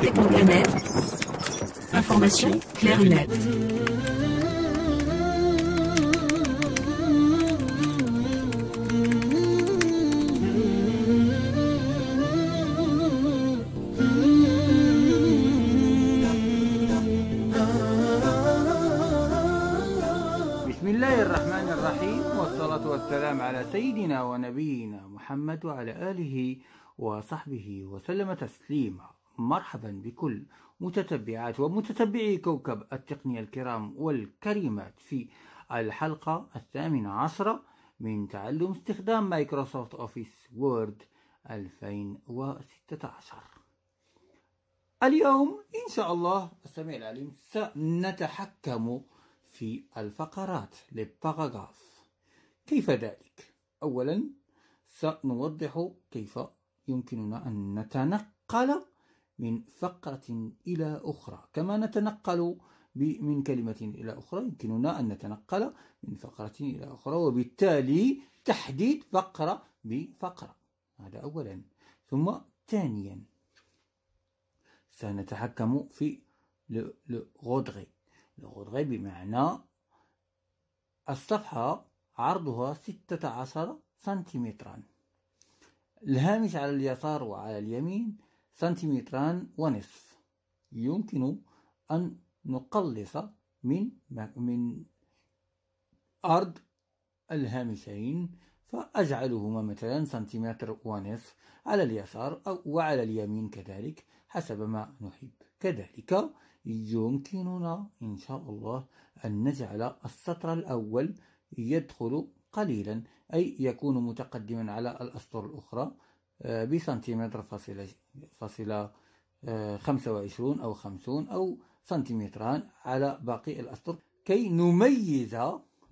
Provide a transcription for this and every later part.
Technoplanet. Information claire et nette. بسم الله الرحمن الرحيم والصلاة والسلام على سيدنا ونبينا محمد وعلى آله وصحبه وسلم تسليما مرحبا بكل متتبعات ومتتبعي كوكب التقنية الكرام والكريمات في الحلقة الثامنة عشرة من تعلم استخدام مايكروسوفت أوفيس وورد 2016 اليوم إن شاء الله السميع العليم سنتحكم في الفقرات للباراغراف كيف ذلك؟ أولا سنوضح كيف يمكننا أن نتنقل من فقرة إلى أخرى كما نتنقل من كلمة إلى أخرى يمكننا أن نتنقل من فقرة إلى أخرى وبالتالي تحديد فقرة بفقرة هذا أولا ثم ثانيا سنتحكم في لغودغي لغودغي بمعنى الصفحة عرضها ستة عشر سنتيمترا الهامش على اليسار وعلى اليمين سنتيمتران ونصف يمكن أن نقلص من من أرض الهامشين فأجعلهما مثلا سنتيمتر ونصف على اليسار أو وعلى اليمين كذلك حسب ما نحب كذلك يمكننا إن شاء الله أن نجعل السطر الأول يدخل قليلا أي يكون متقدما على الأسطر الأخرى آه، بسنتيمتر فاصلة فاصلة آه، خمسة وعشرون أو خمسون أو سنتيمتران على باقي الأسطر كي نميز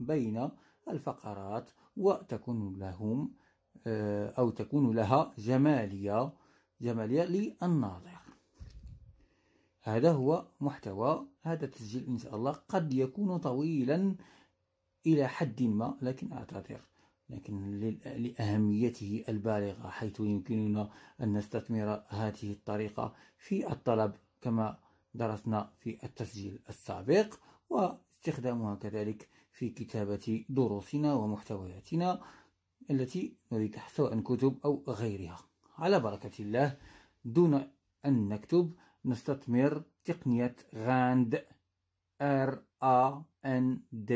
بين الفقرات وتكون لهم آه، أو تكون لها جمالية جمالية للناظر هذا هو محتوى هذا التسجيل إن شاء الله قد يكون طويلا إلى حد ما لكن أعتذر لكن لأهميته البالغة حيث يمكننا أن نستثمر هذه الطريقة في الطلب كما درسنا في التسجيل السابق واستخدامها كذلك في كتابة دروسنا ومحتوياتنا التي نريدها سواء كتب أو غيرها على بركة الله دون أن نكتب نستثمر تقنية غاند R A N D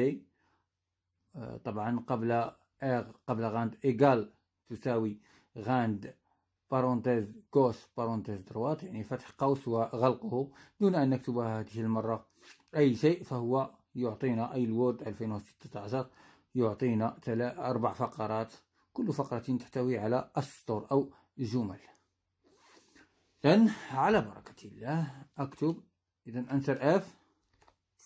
طبعا قبل ار قبل غاند ايكال تساوي غاند بارونتيز كوش بارونتيز دروات يعني فتح قوس وغلقه دون أن نكتبها هذه المرة أي شيء فهو يعطينا أي الوورد 2016 يعطينا أربع فقرات كل فقرة تحتوي على أسطر أو جمل إذن على بركة الله أكتب إذا أنسر F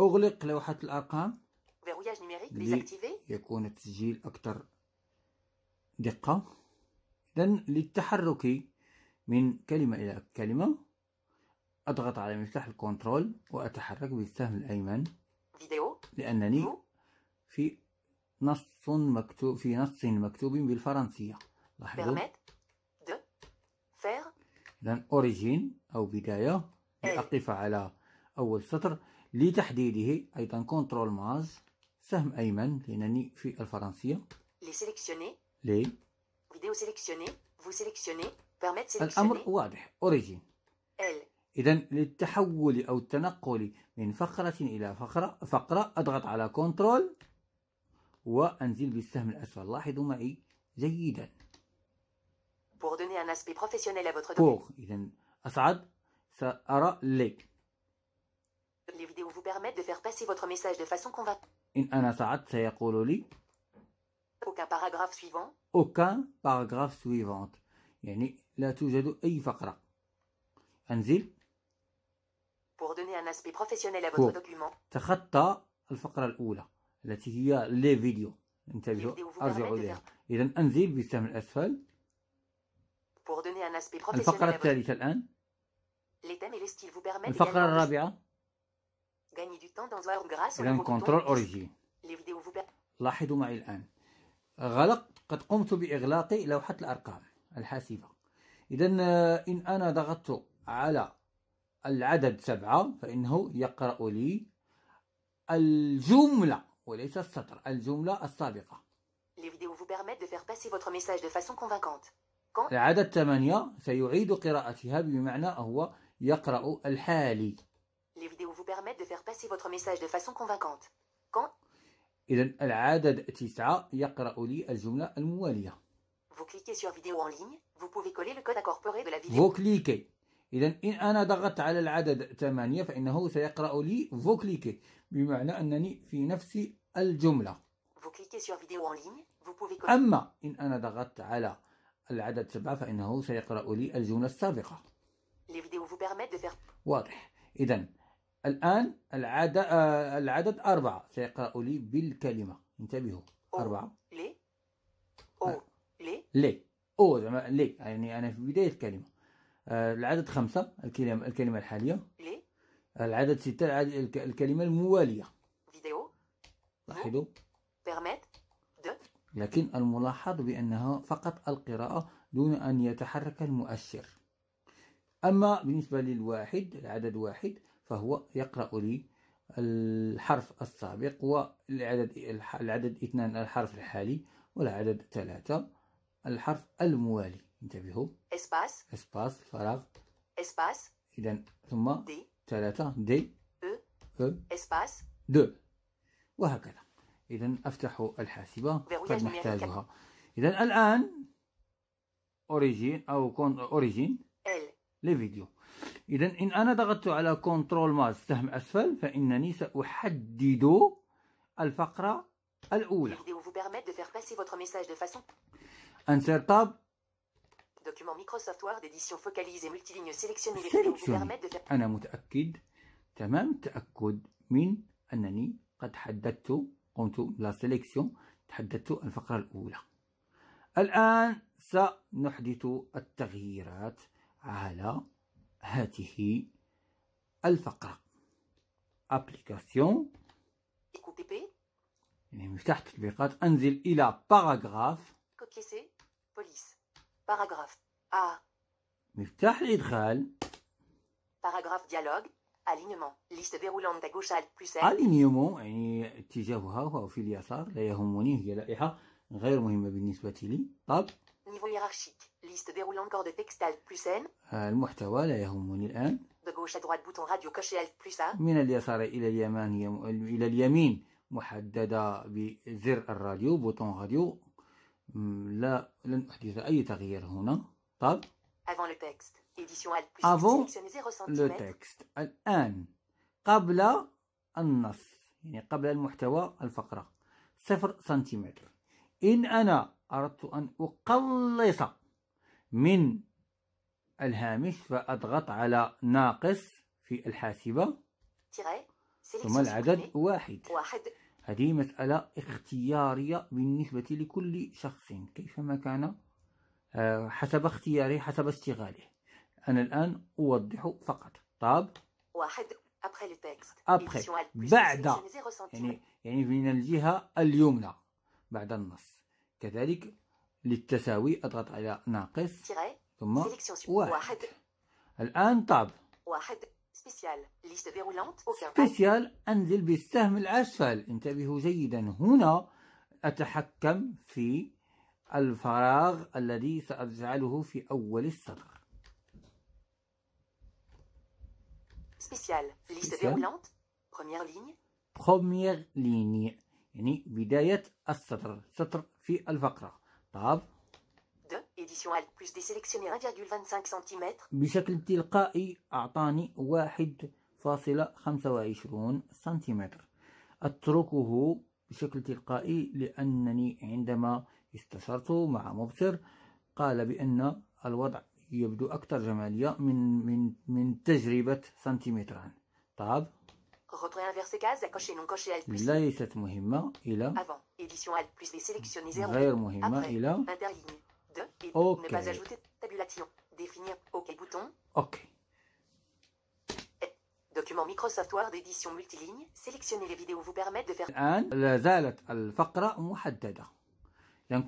أغلق لوحة الأرقام ليكون التسجيل أكثر دقة إذا للتحرك من كلمة إلى كلمة أضغط على مفتاح الكنترول وأتحرك بالسهم الأيمن لأنني في نص مكتوب في نص مكتوب بالفرنسية لاحظوا إذا أوريجين أو بداية اقف على أول سطر لتحديده أيضا كنترول ماج سهم أيمن لأنني في الفرنسية لي سيليكسيوني لي فيديو سيليكسيوني فو سيليكسيوني بيرميت سيليكسيوني الأمر واضح أوريجين ال إذا للتحول أو التنقل من فقرة إلى فقرة فقرة أضغط على كنترول وأنزل بالسهم الأسفل لاحظوا معي جيدا pour donner un aspect professionnel à votre pour إذا أصعد سأرى لي Les vidéos vous permettent de faire passer votre message de façon convaincante. Aucun paragraphe suivant. Aucun paragraphe suivant. Pour donner un aspect professionnel à votre document. تخطى الفقرة الأولى التي هي لي فيديو انتبهوا ارجعوا إليها إذا أنزل بالسهم الأسفل الفقرة الثالثة الآن الفقرة الرابعة إذا كنترول اوريجين لاحظوا معي الآن غلقت قد قمت بإغلاق لوحة الأرقام الحاسبة إذا إن أنا ضغطت على العدد سبعة فإنه يقرأ لي الجملة وليس السطر الجملة السابقة العدد ثمانية سيعيد قراءتها بمعنى هو يقرأ الحالي permettent de faire passer votre message de façon convaincante. Quand إذن العدد تسعة يقرأ لي الجملة الموالية. Vous cliquez sur vidéo en ligne. Vous pouvez coller le code incorporé de la vidéo. Vous cliquez. إذا إن أنا ضغطت على العدد ثمانية فإنه سيقرأ لي vous cliquez بمعنى أنني في نفس الجملة. Vous cliquez sur vidéo en ligne. Vous pouvez coller. أما إن أنا ضغطت على العدد سبعة فإنه سيقرأ لي الجملة السابقة. Les vidéos vous permettent de faire. واضح. إذن الآن العدد, العدد أربعة سيقرأ لي بالكلمة انتبهوا أربعة لي أه. أو لي لي أو زعما لي يعني أنا في بداية الكلمة أه، العدد خمسة الكلمة الكلمة الحالية لي العدد ستة الكلمة الموالية فيديو لاحظوا بيرميت لكن الملاحظ بأنها فقط القراءة دون أن يتحرك المؤشر أما بالنسبة للواحد العدد واحد فهو يقرأ لي الحرف السابق والعدد العدد اثنان الحرف الحالي والعدد ثلاثة الحرف الموالي انتبهوا اسباس اسباس فراغ اسباس إذا ثم دي ثلاثة دي او اسباس دو وهكذا إذا أفتح الحاسبة قد نحتاجها إذا الآن أوريجين أو كون أوريجين ال لفيديو إذا إن أنا ضغطت على كنترول ماس سهم أسفل فإنني سأحدد الفقرة الأولى. Insert tab. Document Microsoft Word édition focalisée multiligne sélectionnée. أنا متأكد تمام التأكد من أنني قد حددت قمت لا سيليكسيون تحددت الفقرة الأولى. الآن سنحدث التغييرات على هذه الفقرة ابليكاسيون يعني مفتاح تطبيقات انزل الى باراغراف بوليس باراغراف ا مفتاح الادخال باراغراف ديالوج الينمون ليست ديرولون دا غوش على بلوس الينمون يعني اتجاهها هو في اليسار لا يهمني هي لائحة غير مهمة بالنسبة لي طب niveau hiérarchique. Liste plus N. آه، المحتوى لا يهمني الآن. De gauche à droite bouton radio coché Alt plus A. من اليسار إلى اليمين إلى اليمين محددة بزر الراديو بوتون راديو لا لن أحدث أي تغيير هنا. طب. Avant le texte. Édition Alt plus Avant le texte. الآن قبل النص يعني قبل المحتوى الفقرة صفر سنتيمتر. إن أنا أردت أن أقلص من الهامش فأضغط على ناقص في الحاسبة ثم العدد واحد هذه مسألة اختيارية بالنسبة لكل شخص كيفما كان حسب اختياره حسب اشتغاله أنا الآن أوضح فقط طاب واحد بعد يعني يعني من الجهة اليمنى بعد النص كذلك للتساوي أضغط على ناقص ثم واحد الآن طاب واحد سبيسيال ليست ديرولانت سبيسيال أنزل بالسهم الأسفل انتبهوا جيدا هنا أتحكم في الفراغ الذي سأجعله في أول السطر سبيسيال ليست ديرولانت première ligne première ligne يعني بداية السطر سطر في الفقرة طاب بشكل تلقائي أعطاني واحد فاصلة خمسة وعشرون سنتيمتر أتركه بشكل تلقائي لأنني عندما استشرت مع مبصر قال بأن الوضع يبدو أكثر جمالية من من من تجربة سنتيمتران طاب retrait inversé case à non cocher alt plus. avant édition alt plus les sélectionner après ne pas ajouter tabulation définir OK bouton OK document Microsoft Word édition multiligne sélectionner les vidéos vous permettent de faire الآن لا زالت الفقرة محددة لأن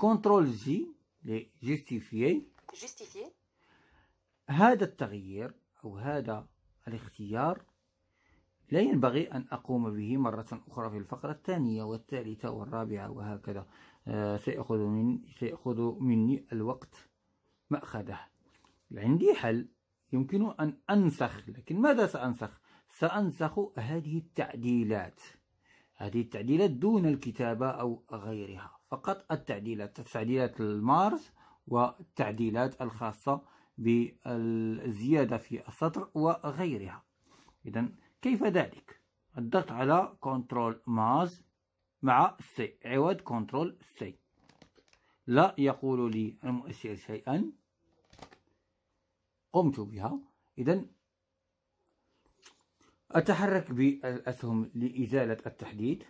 لا ينبغي أن أقوم به مرة أخرى في الفقرة الثانية والثالثة والرابعة وهكذا آه، سيأخذ, من سيأخذ مني الوقت ما أخذه عندي حل يمكن أن أنسخ لكن ماذا سأنسخ؟ سأنسخ هذه التعديلات هذه التعديلات دون الكتابة أو غيرها فقط التعديلات تعديلات المارس والتعديلات الخاصة بالزيادة في السطر وغيرها إذا كيف ذلك الضغط على كنترول ماز مع سي عوض كنترول سي لا يقول لي المؤشر شيئا قمت بها إذا أتحرك بالأسهم لإزالة التحديد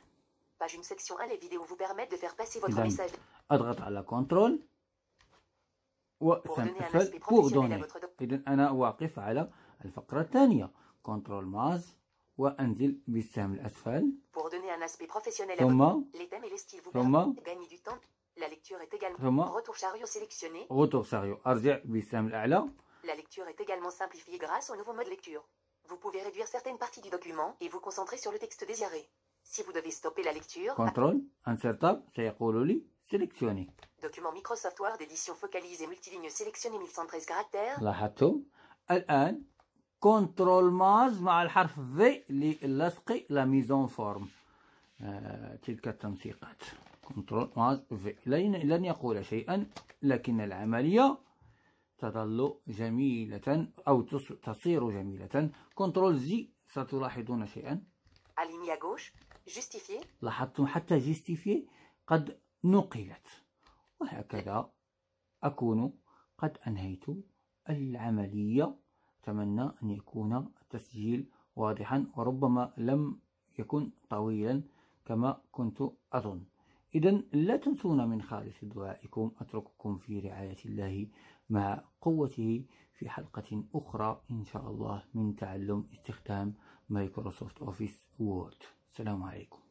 إذن أضغط على كنترول و أسفل بوردوني إذا أنا واقف على الفقرة الثانية كنترول ماز Pour donner un aspect professionnel à votre... les thèmes et les styles vous permettent de gagner du temps. La lecture est également retour chariot sélectionné. Retour chariot. La lecture est également simplifiée grâce au nouveau mode lecture. Vous pouvez réduire certaines parties du document et vous concentrer sur le texte désiré. Si vous devez stopper la lecture, contrôle, insertable, sélectionner. Document Microsoft Word d'édition focalisée multiligne sélectionné 1113 caractères. لاحظتم an. كنترول ماج مع الحرف في للصق لا ميزون فورم تلك التنسيقات كنترول ماج في لن يقول شيئا لكن العملية تظل جميلة أو تصير جميلة كنترول زي ستلاحظون شيئا لاحظتم حتى جيستيفي قد نقلت وهكذا أكون قد أنهيت العملية أتمنى أن يكون التسجيل واضحا وربما لم يكن طويلا كما كنت أظن إذا لا تنسونا من خالص دعائكم أترككم في رعاية الله مع قوته في حلقة أخرى إن شاء الله من تعلم استخدام مايكروسوفت أوفيس وورد السلام عليكم